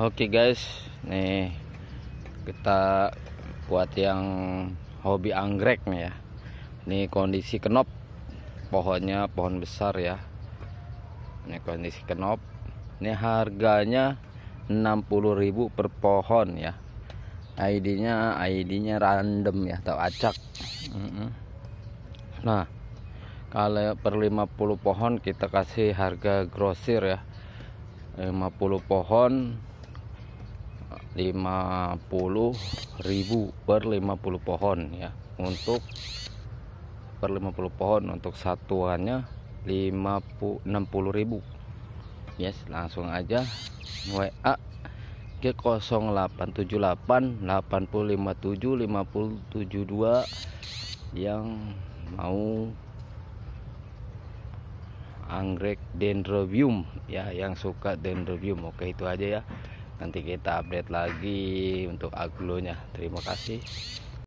Oke okay guys, nih kita buat yang hobi anggrek nih ya. Ini kondisi kenop, pohonnya pohon besar ya. Ini kondisi kenop. Ini harganya 60.000 per pohon ya. ID-nya ID-nya random ya atau acak. Nah, kalau per 50 pohon kita kasih harga grosir ya. 50 pohon 50.000 per 50 pohon ya untuk per 50 pohon untuk satuannya 50 60.000 yes langsung aja WA ke 0878 857 572 yang mau anggrek dendrobium ya yang suka dendrobium oke itu aja ya nanti kita update lagi untuk aglonya terima kasih